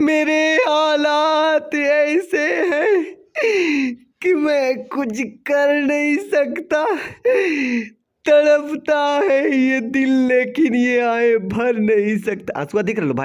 मेरे हालात ऐसे हैं कि मैं कुछ कर नहीं सकता तड़पता है ये दिल लेकिन ये आए भर नहीं सकता आसुआ दिख रहा भाई